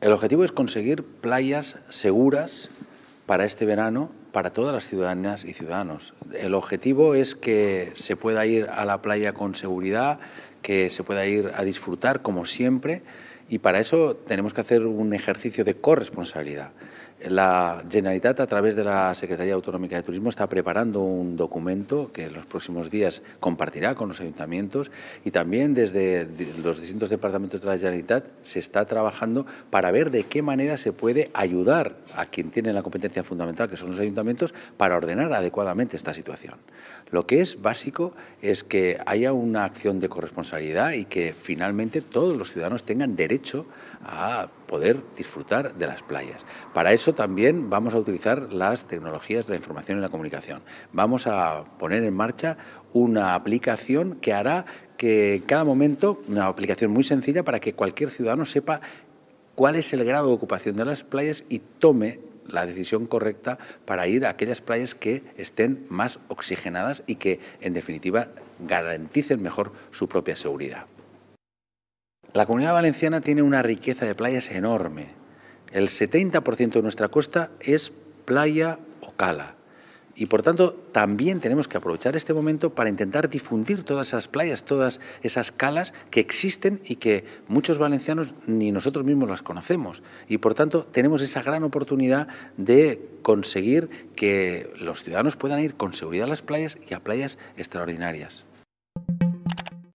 El objetivo es conseguir playas seguras para este verano para todas las ciudadanas y ciudadanos. El objetivo es que se pueda ir a la playa con seguridad, que se pueda ir a disfrutar como siempre y para eso tenemos que hacer un ejercicio de corresponsabilidad. La Generalitat, a través de la Secretaría Autonómica de Turismo, está preparando un documento que en los próximos días compartirá con los ayuntamientos y también desde los distintos departamentos de la Generalitat se está trabajando para ver de qué manera se puede ayudar a quien tiene la competencia fundamental, que son los ayuntamientos, para ordenar adecuadamente esta situación. Lo que es básico es que haya una acción de corresponsabilidad y que finalmente todos los ciudadanos tengan derecho a poder disfrutar de las playas. Para eso también vamos a utilizar las tecnologías de la información y la comunicación. Vamos a poner en marcha una aplicación que hará que en cada momento, una aplicación muy sencilla para que cualquier ciudadano sepa cuál es el grado de ocupación de las playas y tome la decisión correcta para ir a aquellas playas que estén más oxigenadas y que, en definitiva, garanticen mejor su propia seguridad. La comunidad valenciana tiene una riqueza de playas enorme el 70% de nuestra costa es playa o cala. Y por tanto, también tenemos que aprovechar este momento para intentar difundir todas esas playas, todas esas calas que existen y que muchos valencianos ni nosotros mismos las conocemos. Y por tanto, tenemos esa gran oportunidad de conseguir que los ciudadanos puedan ir con seguridad a las playas y a playas extraordinarias.